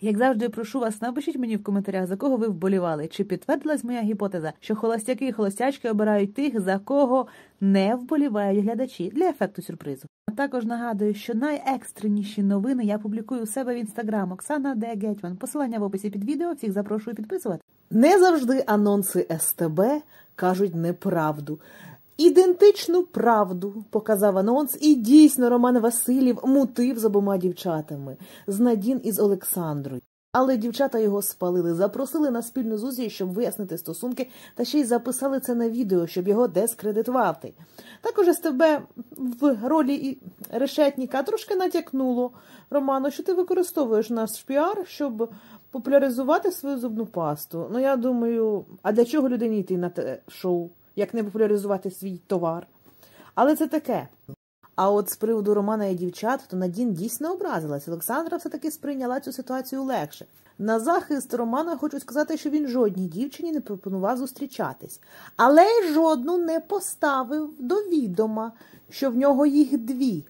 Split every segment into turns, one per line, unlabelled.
Як завжди, прошу вас, напишіть мені в коментарях, за кого ви вболівали. Чи підтвердилась моя гіпотеза, що холостяки і холостячки обирають тих, за кого не вболівають глядачі для ефекту сюрпризу? А також нагадую, що найекстреніші новини я публікую у себе в інстаграм Оксана Де Гетьман. Посилання в описі під відео. Всіх запрошую підписувати. Не завжди анонси СТБ кажуть неправду. Ідентичну правду показав анонс, і дійсно Роман Васильів мутив з обома дівчатами з Надін і з Олександрою. Але дівчата його спалили, запросили на спільну зустріч, щоб вияснити стосунки, та ще й записали це на відео, щоб його дескредитувати. Також з тебе в ролі і решетніка трошки натякнуло Роману, що ти використовуєш наш піар, щоб популяризувати свою зубну пасту. Ну я думаю, а для чого людині йти на те шоу? як не популяризувати свій товар. Але це таке. А от з приводу Романа і дівчат, то Надін дійсно образилась. Олександра все-таки сприйняла цю ситуацію легше. На захист Романа хочу сказати, що він жодній дівчині не пропонував зустрічатись, але жодну не поставив до відома, що в нього їх дві.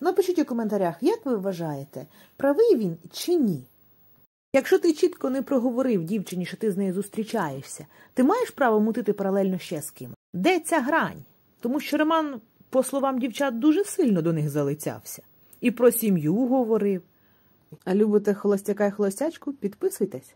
Напишіть у коментарях, як ви вважаєте, правий він чи ні. Якщо ти чітко не проговорив дівчині, що ти з нею зустрічаєшся, ти маєш право мутити паралельно ще з ким? Де ця грань? Тому що Роман, по словам дівчат, дуже сильно до них залицявся і про сім'ю говорив. А любите холостяка і холостячку? Підписуйтесь.